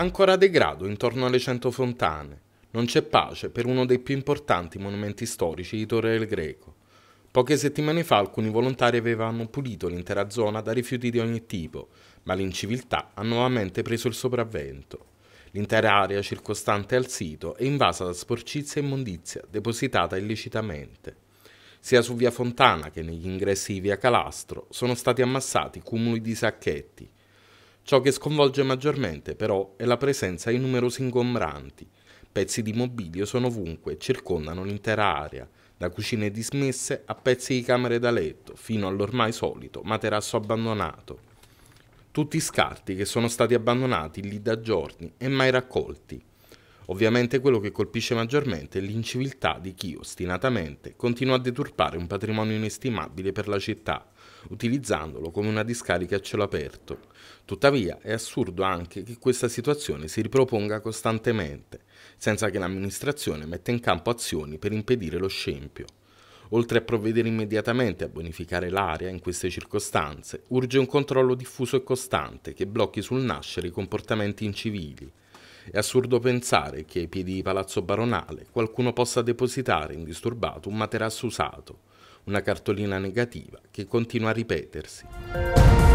Ancora degrado intorno alle cento fontane. Non c'è pace per uno dei più importanti monumenti storici di Torre del Greco. Poche settimane fa alcuni volontari avevano pulito l'intera zona da rifiuti di ogni tipo, ma l'inciviltà ha nuovamente preso il sopravvento. L'intera area circostante al sito è invasa da sporcizia e immondizia depositata illecitamente. Sia su via Fontana che negli ingressi di via Calastro sono stati ammassati cumuli di sacchetti, Ciò che sconvolge maggiormente, però, è la presenza di numerosi ingombranti. Pezzi di mobilio sono ovunque e circondano l'intera area, da cucine dismesse a pezzi di camere da letto, fino all'ormai solito materasso abbandonato. Tutti scarti che sono stati abbandonati lì da giorni e mai raccolti. Ovviamente quello che colpisce maggiormente è l'inciviltà di chi, ostinatamente, continua a deturpare un patrimonio inestimabile per la città, utilizzandolo come una discarica a cielo aperto. Tuttavia è assurdo anche che questa situazione si riproponga costantemente, senza che l'amministrazione metta in campo azioni per impedire lo scempio. Oltre a provvedere immediatamente a bonificare l'area in queste circostanze, urge un controllo diffuso e costante che blocchi sul nascere i comportamenti incivili, è assurdo pensare che ai piedi di Palazzo Baronale qualcuno possa depositare indisturbato un materasso usato, una cartolina negativa che continua a ripetersi.